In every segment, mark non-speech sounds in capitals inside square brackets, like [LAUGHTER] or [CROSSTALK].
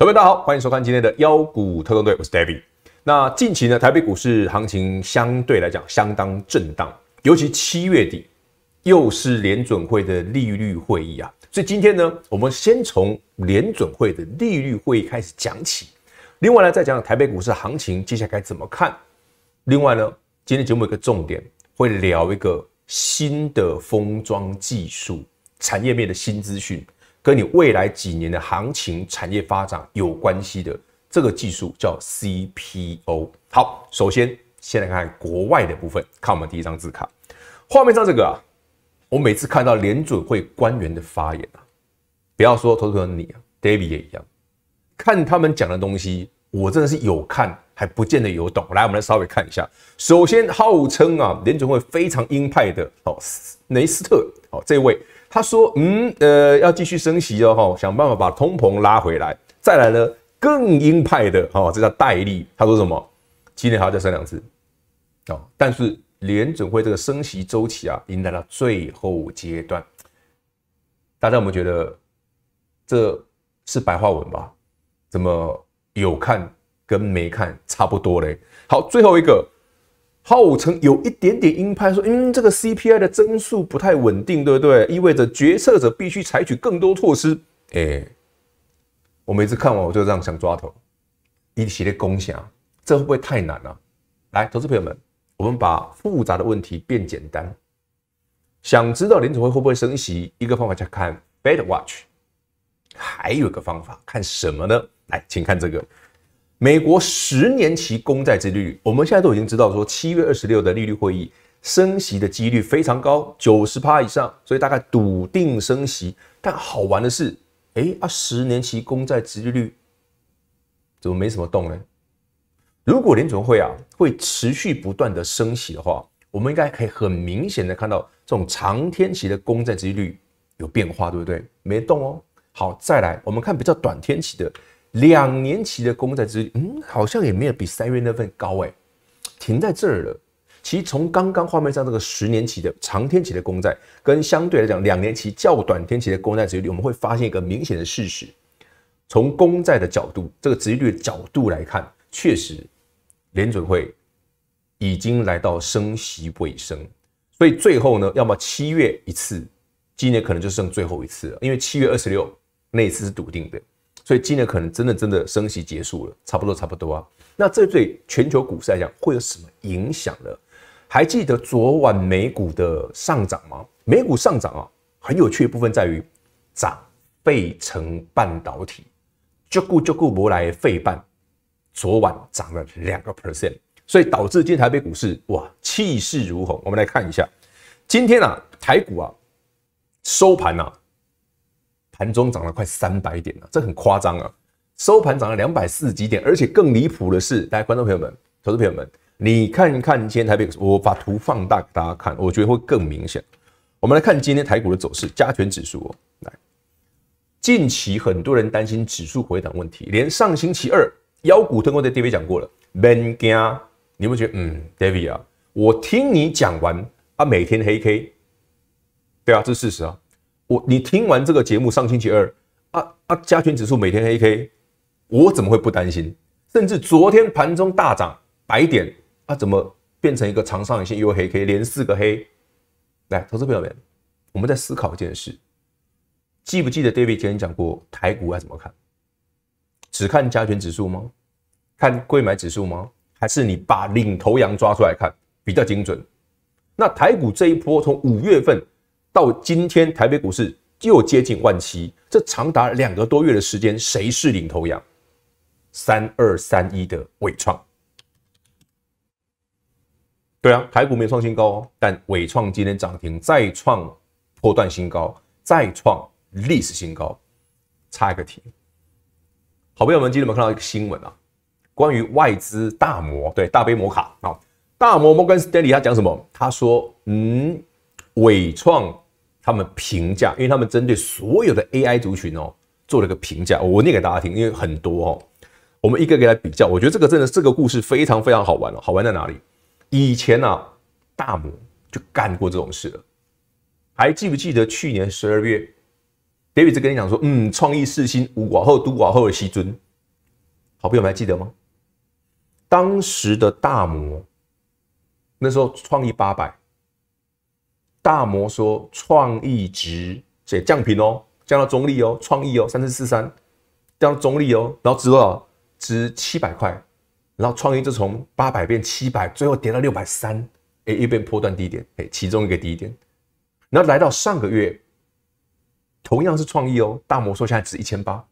各位大家好，欢迎收看今天的妖股特工队，我是 David。那近期呢，台北股市行情相对来讲相当震荡，尤其七月底又是联准会的利率会议啊，所以今天呢，我们先从联准会的利率会议开始讲起。另外呢，再讲讲台北股市行情接下来该怎么看。另外呢，今天节目有个重点，会聊一个新的封装技术产业面的新资讯。跟你未来几年的行情、产业发展有关系的这个技术叫 CPO。好，首先先来看国外的部分，看我们第一张字卡，画面上这个啊，我每次看到联准会官员的发言啊，不要说投资朋你啊，David 也一样，看他们讲的东西，我真的是有看还不见得有懂。来，我们来稍微看一下，首先号称啊联准会非常鹰派的哦，雷斯特哦这位。他说：“嗯，呃，要继续升息哦，哈，想办法把通膨拉回来。再来呢，更鹰派的，哈，这叫戴利。他说什么？今年还要再升两次，哦。但是联准会这个升息周期啊，迎来了最后阶段。大家有没有觉得这是白话文吧？怎么有看跟没看差不多嘞？好，最后一个。”号称有一点点鹰派，说嗯，这个 CPI 的增速不太稳定，对不对？意味着决策者必须采取更多措施。哎，我每次看完我就这样想抓头，一系列攻下，这会不会太难了？来，投资朋友们，我们把复杂的问题变简单。想知道联储会会不会升息？一个方法就看 Bad Watch，还有一个方法看什么呢？来，请看这个。美国十年期公债殖率，我们现在都已经知道，说七月二十六的利率会议升息的几率非常高，九十趴以上，所以大概笃定升息。但好玩的是，哎，啊，十年期公债殖率怎么没什么动呢？如果联储会啊会持续不断的升息的话，我们应该可以很明显的看到这种长天期的公债殖率有变化，对不对？没动哦。好，再来，我们看比较短天期的。两年期的公债值，嗯，好像也没有比三月那份高哎，停在这儿了。其实从刚刚画面上这个十年期的长天期的公债，跟相对来讲两年期较短天期的公债值率，我们会发现一个明显的事实：从公债的角度，这个值率的角度来看，确实联准会已经来到升息尾声。所以最后呢，要么七月一次，今年可能就剩最后一次了，因为七月二十六那次是笃定的。所以今年可能真的真的升息结束了，差不多差不多啊。那这对全球股市来讲会有什么影响呢？还记得昨晚美股的上涨吗？美股上涨啊，很有趣的部分在于涨费城半导体，就顾就顾磨来费半，昨晚涨了两个 percent，所以导致今天台北股市哇气势如虹。我们来看一下，今天啊台股啊收盘啊。盘中涨了快三百点啊，这很夸张啊！收盘涨了两百四几点，而且更离谱的是，大家观众朋友们、投资朋友们，你看看今天台北，我把图放大给大家看，我觉得会更明显。我们来看今天台股的走势，加权指数哦。来，近期很多人担心指数回档问题，连上星期二妖股通工在 David 讲过了。Ben Gia，你不觉得嗯，David 啊，我听你讲完，他每天黑 K，对啊，这是事实啊。我你听完这个节目，上星期二啊啊加权指数每天黑 K，我怎么会不担心？甚至昨天盘中大涨白点啊，怎么变成一个长上影线又黑 K，连四个黑？来，投资朋友们，我们在思考一件事，记不记得 David 今天讲过台股要怎么看？只看加权指数吗？看贵买指数吗？还是你把领头羊抓出来看比较精准？那台股这一波从五月份。到今天，台北股市又接近万七，这长达两个多月的时间，谁是领头羊？三二三一的伟创，对啊，台股没创新高哦，但伟创今天涨停，再创破断新高，再创历史新高，差一个停。好朋友们，今天有没有看到一个新闻啊，关于外资大摩对大杯摩卡啊，大摩摩根斯丹利他讲什么？他说嗯。伟创他们评价，因为他们针对所有的 AI 族群哦，做了个评价。我念给大家听，因为很多哦，我们一个一个来比较。我觉得这个真的，这个故事非常非常好玩哦。好玩在哪里？以前呢，大摩就干过这种事了。还记不记得去年十二月，David 跟你讲说，嗯，创意四新五寡后都寡后的西尊。好朋友们还记得吗？当时的大摩那时候创意八百。大摩说，创意值所以降频哦，降到中立哦，创意哦，三四四三，降到中立哦，然后值多少？值七百块，然后创意就从八百变七百，最后跌到六百三，哎，又变破断低点，哎，其中一个低点。然后来到上个月，同样是创意哦，大摩说现在值一千八，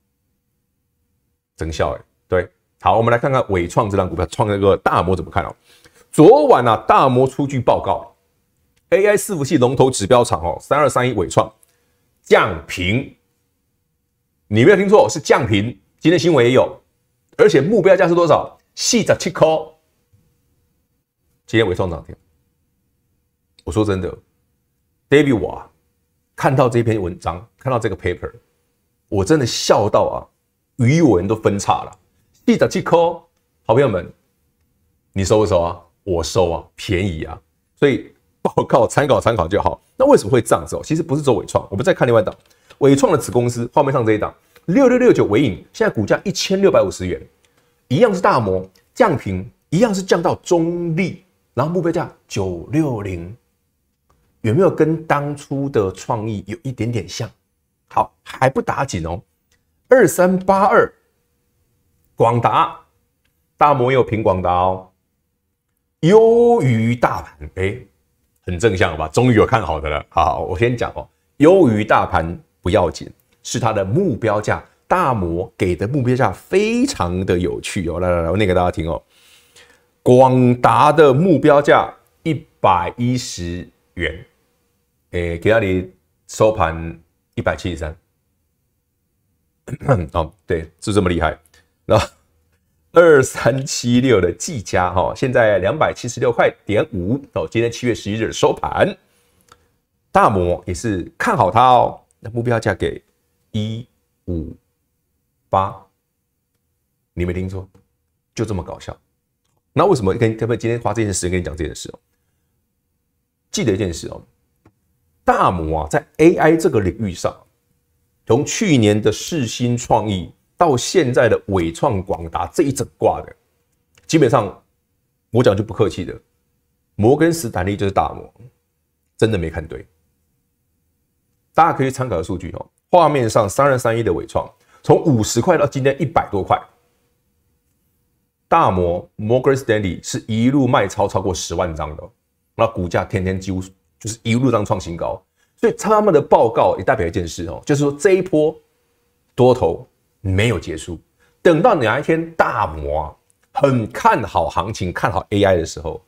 增效哎，对，好，我们来看看伟创这张股票，创那个大摩怎么看哦？昨晚啊，大摩出具报告。AI 伺服器龙头指标厂哦，三二三一伟创降平，你没有听错，是降平。今天新闻也有，而且目标价是多少？四十七颗。今天伟创涨停。我说真的，David，我啊，看到这篇文章，看到这个 paper，我真的笑到啊，语文都分叉了。四十七颗，好朋友们，你收不收啊？我收啊，便宜啊，所以。报告参考参考就好。那为什么会涨？是哦，其实不是走伟创。我们再看另外档，伟创的子公司画面上这一档六六六九伟影，现在股价一千六百五十元，一样是大摩降平，一样是降到中立，然后目标价九六零，有没有跟当初的创意有一点点像？好，还不打紧哦。二三八二广达，大摩又平广达，优于大盘哎。很正向吧，终于有看好的了。好，我先讲哦，优于大盘不要紧，是它的目标价，大摩给的目标价非常的有趣哦。来来来，我念给大家听哦，广达的目标价一百一十元，诶，给到你收盘一百七十三。[COUGHS] 哦，对，是这么厉害。那二三七六的技嘉哈，现在两百七十六块点五哦，今天七月十一日收盘，大摩也是看好它哦，那目标价给一五八，你没听错，就这么搞笑。那为什么跟特别今天花这件事情跟你讲这件事哦？记得一件事哦，大摩啊在 AI 这个领域上，从去年的世新创意。到现在的伟创广达这一整挂的，基本上我讲就不客气的，摩根斯坦利就是大摩，真的没看对。大家可以参考的数据哦，画面上三二三亿的伟创，从五十块到今天一百多块，大摩摩根史坦利是一路卖超超过十万张的，那股价天天几乎就是一路上创新高，所以他们的报告也代表一件事哦，就是说这一波多头。没有结束，等到哪一天大摩很看好行情、看好 AI 的时候，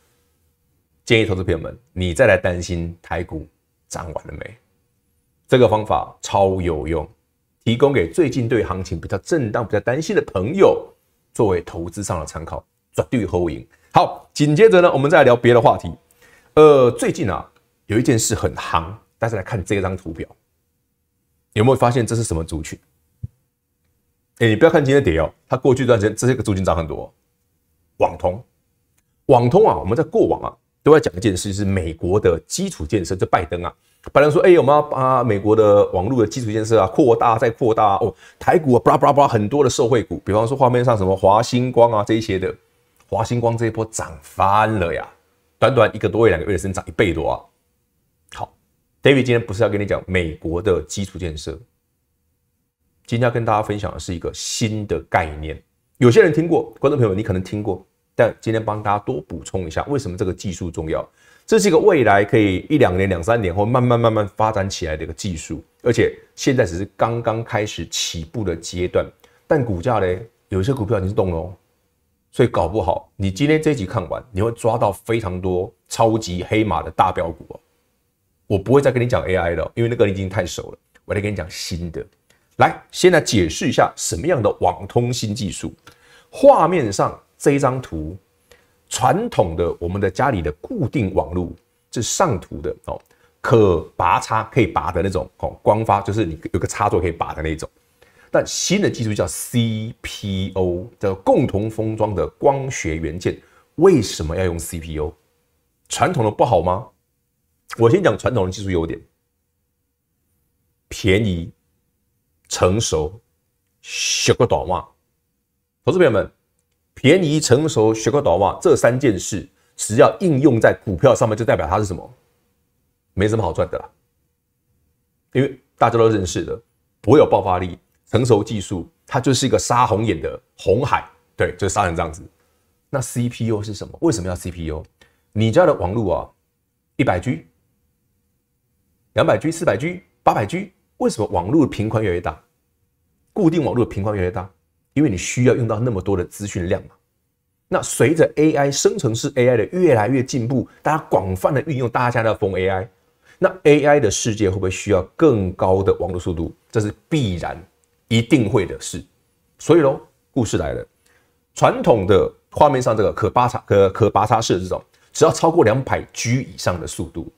建议投资朋友们，你再来担心台股涨完了没？这个方法超有用，提供给最近对行情比较震荡、比较担心的朋友作为投资上的参考，绝对合我用。好，紧接着呢，我们再聊别的话题。呃，最近啊，有一件事很夯，大家来看这张图表，有没有发现这是什么族群？哎，你不要看今天跌哦，它过去时间这是一个租金涨很多。网通，网通啊，我们在过往啊，都在讲一件事，是美国的基础建设，就拜登啊，拜登说，哎，我们要把美国的网络的基础建设啊，扩大再扩大哦，台股啊，巴拉巴拉巴拉，很多的受惠股，比方说画面上什么华星光啊这一些的，华星光这一波涨翻了呀，短短一个多月两个月的，增长一倍多啊。好，David，今天不是要跟你讲美国的基础建设。今天要跟大家分享的是一个新的概念，有些人听过，观众朋友你可能听过，但今天帮大家多补充一下，为什么这个技术重要？这是一个未来可以一两年、两三年或慢慢慢慢发展起来的一个技术，而且现在只是刚刚开始起步的阶段。但股价嘞，有些股票你是动了，所以搞不好你今天这集看完，你会抓到非常多超级黑马的大标股哦。我不会再跟你讲 AI 了，因为那个你已经太熟了，我来跟你讲新的。来，先来解释一下什么样的网通新技术。画面上这一张图，传统的我们的家里的固定网络，这是上图的哦，可拔插可以拔的那种哦，光发就是你有个插座可以拔的那种。但新的技术叫 CPO，叫共同封装的光学元件。为什么要用 CPO？传统的不好吗？我先讲传统的技术优点，便宜。成熟，学个短袜，投资朋友们，便宜、成熟、学个短袜这三件事，只要应用在股票上面，就代表它是什么？没什么好赚的啦，因为大家都认识的，不会有爆发力。成熟技术，它就是一个杀红眼的红海，对，就是杀成这样子。那 CPU 是什么？为什么要 CPU？你家的网路啊，一百 G、两百 G、四百 G、八百 G。为什么网络的频宽越来越大？固定网络的频宽越来越大，因为你需要用到那么多的资讯量嘛。那随着 AI 生成式 AI 的越来越进步，大家广泛的运用，大家在封 AI，那 AI 的世界会不会需要更高的网络速度？这是必然一定会的事。所以喽，故事来了，传统的画面上这个可八叉可可八叉式这种，只要超过两百 G 以上的速度，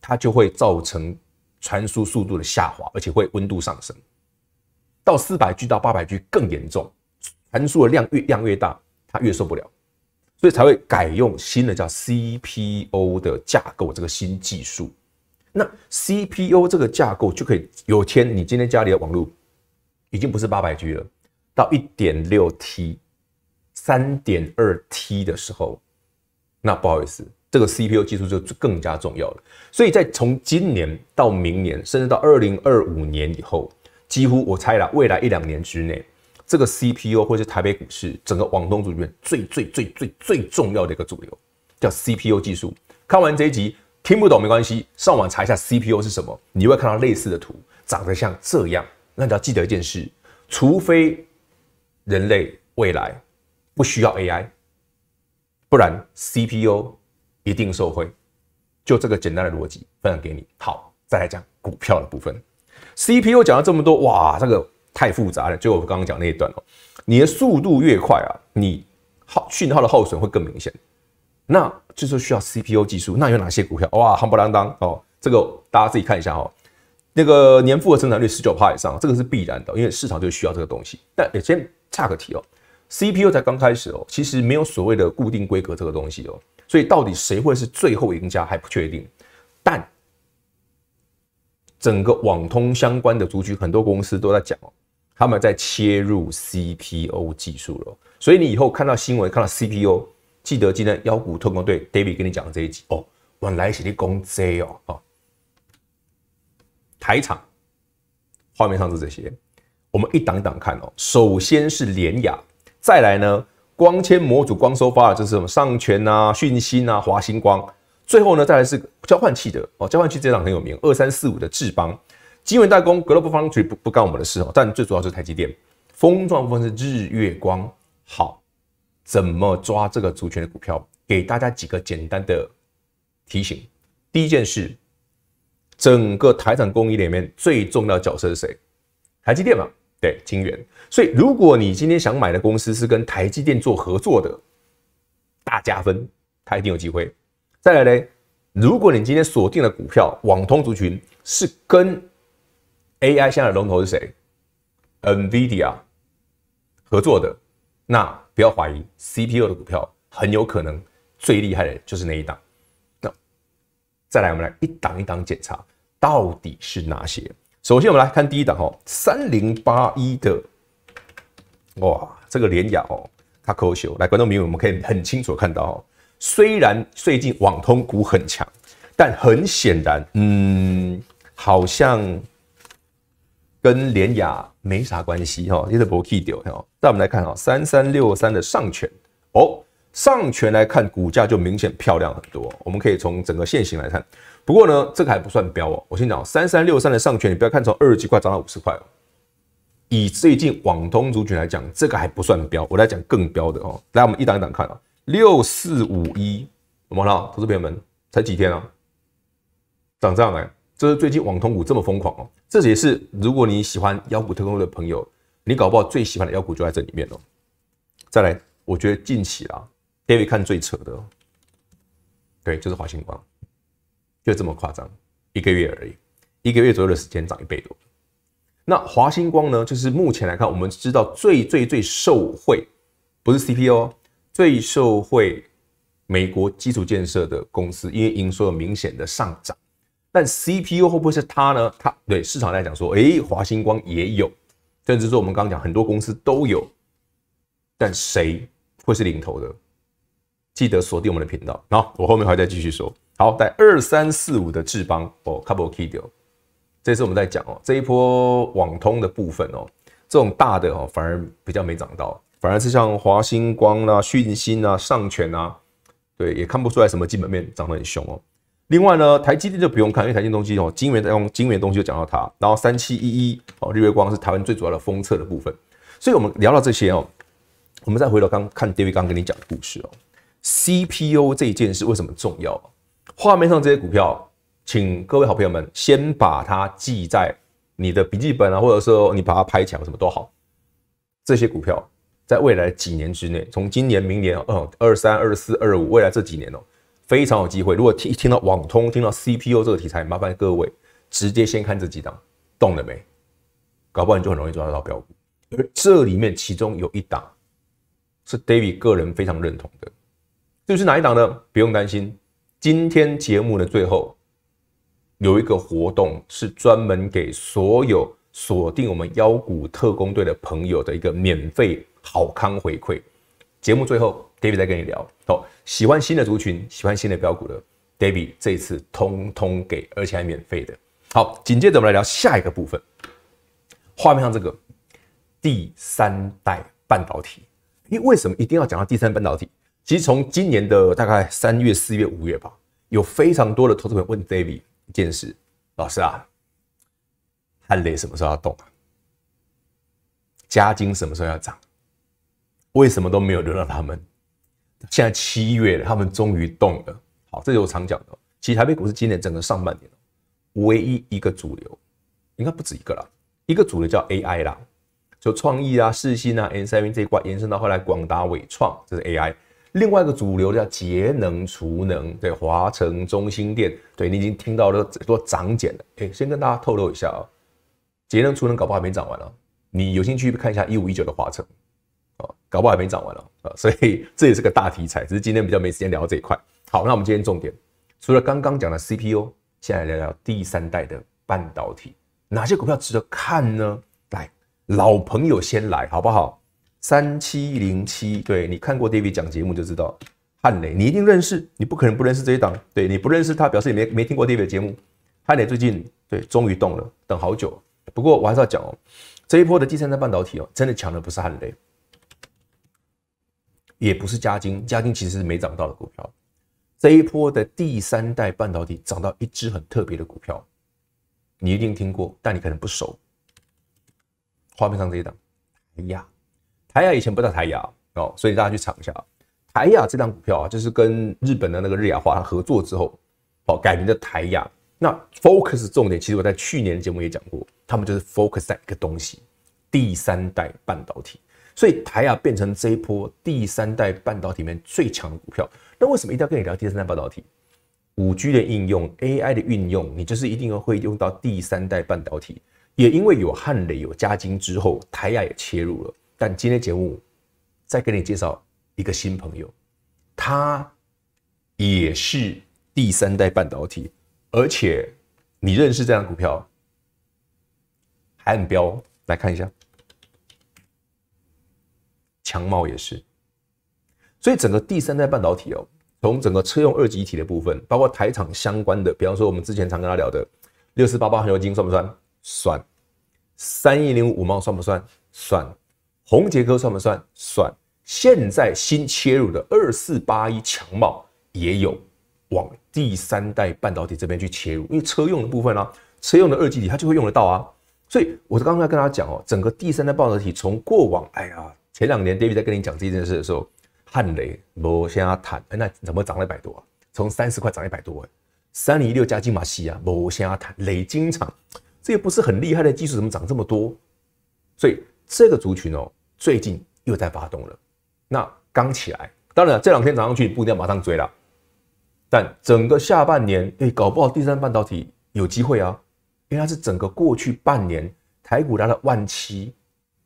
它就会造成。传输速度的下滑，而且会温度上升，到四百 G 到八百 G 更严重，传输的量越量越大，它越受不了，所以才会改用新的叫 CPU 的架构，这个新技术。那 CPU 这个架构就可以，有天你今天家里的网络已经不是八百 G 了，到一点六 T、三点二 T 的时候，那不好意思。这个 CPU 技术就更加重要了，所以在从今年到明年，甚至到二零二五年以后，几乎我猜了未来一两年之内，这个 CPU 或是台北股市整个网通主面最最最最最重要的一个主流，叫 CPU 技术。看完这一集听不懂没关系，上网查一下 CPU 是什么，你会看到类似的图，长得像这样。那你要记得一件事，除非人类未来不需要 AI，不然 CPU。一定受贿，就这个简单的逻辑分享给你。好，再来讲股票的部分。CPU 讲了这么多，哇，这个太复杂了。就我刚刚讲那一段哦，你的速度越快啊，你耗讯号的耗损会更明显。那就是需要 CPU 技术。那有哪些股票？哇，夯不啷当哦，这个大家自己看一下哦。那个年复合增长率十九趴以上，这个是必然的，因为市场就需要这个东西。但也先插个题哦。CPU 才刚开始哦，其实没有所谓的固定规格这个东西哦，所以到底谁会是最后赢家还不确定。但整个网通相关的族群，很多公司都在讲哦，他们在切入 CPU 技术了。所以你以后看到新闻看到 CPU，记得今天妖股特工队 David 跟你讲的这一集哦。我来来先讲这哦，哦，台场画面上是这些，我们一档一档看哦。首先是联雅。再来呢，光纤模组、光收发的就是什么上全啊、讯息啊、华星光。最后呢，再来是交换器的哦，交换器这档很有名，二三四五的智邦、金源代工、Global Foundry 不不干我们的事哦，但最主要是台积电。封装部分是日月光。好，怎么抓这个族群的股票？给大家几个简单的提醒。第一件事，整个台厂工艺里面最重要角色是谁？台积电嘛。对，晶圆。所以，如果你今天想买的公司是跟台积电做合作的，大加分，它一定有机会。再来呢，如果你今天锁定的股票，网通族群是跟 AI 现在的龙头是谁？NVIDIA 合作的，那不要怀疑，CPU 的股票很有可能最厉害的就是那一档。那再来，我们来一档一档检查，到底是哪些？首先，我们来看第一档哦，三零八一的哇，这个联雅哦，它抠秀。来，观众朋友，我们可以很清楚看到哦，虽然最近网通股很强，但很显然，嗯，好像跟联雅没啥关系哈，一直不 key 掉。那我们来看哈，三三六三的上权哦。上权来看，股价就明显漂亮很多。我们可以从整个线型来看，不过呢，这个还不算标哦。我先讲三三六三的上权，你不要看从二十几块涨到五十块哦。以最近网通族群来讲，这个还不算标。我来讲更标的哦。来，我们一档一档看啊。六四五一怎看了，投资朋友们？才几天啊，涨这样来，这是最近网通股这么疯狂哦。这也是如果你喜欢妖股特工的朋友，你搞不好最喜欢的妖股就在这里面哦。再来，我觉得近期啊。可以看最扯的，对，就是华星光，就这么夸张，一个月而已，一个月左右的时间涨一倍多。那华星光呢？就是目前来看，我们知道最最最受惠，不是 CPU，最受惠美国基础建设的公司，因为营收有明显的上涨。但 CPU 会不会是它呢？它对市场来讲说，诶，华星光也有，甚至说我们刚刚讲很多公司都有，但谁会是领头的？记得锁定我们的频道，好，我后面还再继续说。好，在二三四五的智邦哦，couple key 掉。这次我们在讲哦，这一波网通的部分哦，这种大的哦反而比较没涨到，反而是像华星光啦、讯芯啊、上全啊，对，也看不出来什么基本面涨得很凶哦。另外呢，台积电就不用看，因为台积电东西哦，晶圆的用晶圆东西就讲到它。然后三七一一哦，日月光是台湾最主要的封测的部分，所以我们聊到这些哦，我们再回头刚看，David 刚跟你讲的故事哦。CPU 这一件事为什么重要？画面上这些股票，请各位好朋友们先把它记在你的笔记本啊，或者说你把它拍墙什么都好。这些股票在未来几年之内，从今年、明年、二二三、二四、二五，未来这几年哦，非常有机会。如果听听到网通、听到 CPU 这个题材，麻烦各位直接先看这几档，懂了没？搞不好你就很容易抓得到标股。而这里面其中有一档是 David 个人非常认同的。这是哪一档呢？不用担心，今天节目的最后有一个活动，是专门给所有锁定我们妖股特工队的朋友的一个免费好康回馈。节目最后，David 再跟你聊。好，喜欢新的族群，喜欢新的标股的，David 这次通通给，而且还免费的。好，紧接着我们来聊下一个部分。画面上这个第三代半导体，因为为什么一定要讲到第三代半导体？其实从今年的大概三月、四月、五月吧，有非常多的投资人问 David 一件事：老师啊，汉雷什么时候要动啊？嘉金什么时候要涨？为什么都没有轮到他们？现在七月了，他们终于动了。好，这是我常讲的。其实台北股市今年整个上半年唯一一个主流，应该不止一个啦。一个主流叫 AI 啦，就创意啊、视新啊、N 三云这一块延伸到后来广达、伟创，这是 AI。另外一个主流叫节能储能，对华晨中心店，对你已经听到了说涨减了，哎，先跟大家透露一下啊，节能储能搞不好还没涨完了，你有兴趣看一下一五一九的华晨，啊，搞不好还没涨完了啊，所以 [LAUGHS] 这也是个大题材，只是今天比较没时间聊这一块。好，那我们今天重点，除了刚刚讲的 CPU，现在聊聊第三代的半导体，哪些股票值得看呢？来，老朋友先来，好不好？三七零七，对你看过 David 讲节目就知道，汉雷，你一定认识，你不可能不认识这一档。对你不认识他，表示你没没听过 David 节目。汉雷最近对终于动了，等好久。不过我还是要讲哦，这一波的第三代半导体哦，真的强的不是汉雷，也不是嘉金，嘉金其实是没涨到的股票。这一波的第三代半导体涨到一只很特别的股票，你一定听过，但你可能不熟。画面上这一档，哎呀。台亚以前不叫台亚哦，所以大家去尝一下台亚这张股票啊，就是跟日本的那个日亚华合作之后，哦改名的台亚。那 focus 重点，其实我在去年的节目也讲过，他们就是 focus 在一个东西，第三代半导体。所以台亚变成这一波第三代半导体里面最强的股票。那为什么一定要跟你聊第三代半导体？五 G 的应用、AI 的运用，你就是一定会用到第三代半导体。也因为有汉磊有加金之后，台亚也切入了。但今天节目再给你介绍一个新朋友，他也是第三代半导体，而且你认识这张股票，还很彪，来看一下，强茂也是，所以整个第三代半导体哦，从整个车用二级体的部分，包括台厂相关的，比方说我们之前常跟他聊的六四八八含油金算不算？算，三亿零五五茂算不算？算。红杰科算不算？算。现在新切入的二四八一强茂也有往第三代半导体这边去切入，因为车用的部分啊，车用的二级体它就会用得到啊。所以我是刚才跟大家讲哦，整个第三代半导体从过往，哎呀，前两年 David 在跟你讲这件事的时候，汉雷无瞎谈，哎，那怎么涨了一百多？从三十块涨一百多，哎，三零一六加金马西啊，无瞎谈，雷晶厂，这也不是很厉害的技术，怎么涨这么多？所以。这个族群哦，最近又在发动了。那刚起来，当然这两天涨上去，不一定要马上追了。但整个下半年，哎，搞不好第三半导体有机会啊，因为它是整个过去半年台股拉了万七，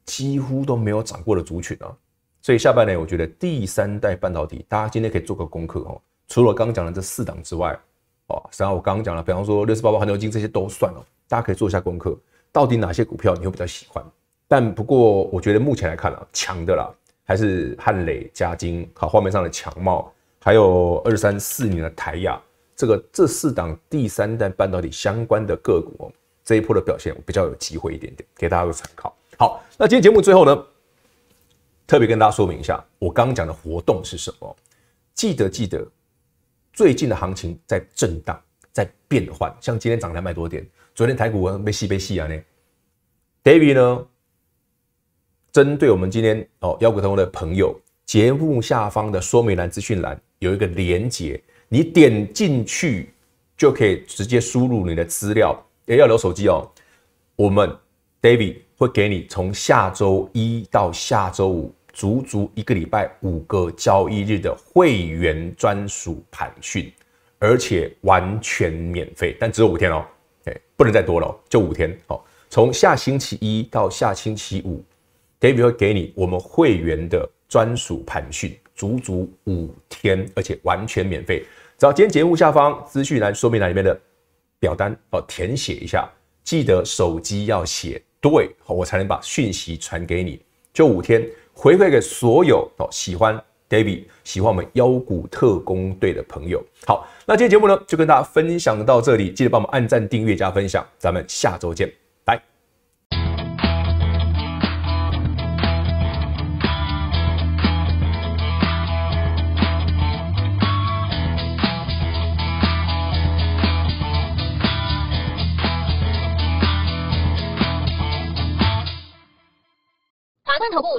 几乎都没有涨过的族群啊。所以下半年，我觉得第三代半导体，大家今天可以做个功课哦。除了刚刚讲的这四档之外，哦，实际上我刚刚讲了，比方说六十八八、环球金这些都算了，大家可以做一下功课，到底哪些股票你会比较喜欢？但不过，我觉得目前来看啊，强的啦，还是汉磊、嘉晶，好画面上的强貌，还有二三四年的台亚，这个这四档第三代半导体相关的个股，这一波的表现比较有机会一点点，给大家做参考。好，那今天节目最后呢，特别跟大家说明一下，我刚刚讲的活动是什么？记得记得，最近的行情在震荡，在变换，像今天涨两百多点，昨天台股没吸被吸啊呢，David 呢？针对我们今天哦，妖股通的朋友，节目下方的说明栏、资讯栏有一个连接，你点进去就可以直接输入你的资料，也要留手机哦。我们 David 会给你从下周一到下周五，足足一个礼拜五个交易日的会员专属盘讯，而且完全免费，但只有五天哦，哎，不能再多了，就五天哦，从下星期一到下星期五。David 会给你我们会员的专属盘讯，足足五天，而且完全免费。只要今天节目下方资讯栏、说明栏里面的表单哦填写一下，记得手机要写对，我才能把讯息传给你。就五天，回馈给所有哦喜欢 David、喜欢我们妖股特工队的朋友。好，那今天节目呢就跟大家分享到这里，记得帮我们按赞、订阅、加分享，咱们下周见。